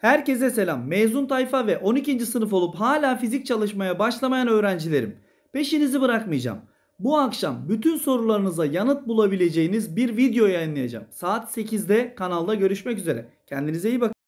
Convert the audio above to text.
Herkese selam. Mezun tayfa ve 12. sınıf olup hala fizik çalışmaya başlamayan öğrencilerim. Peşinizi bırakmayacağım. Bu akşam bütün sorularınıza yanıt bulabileceğiniz bir video yayınlayacağım. Saat 8'de kanalda görüşmek üzere. Kendinize iyi bakın.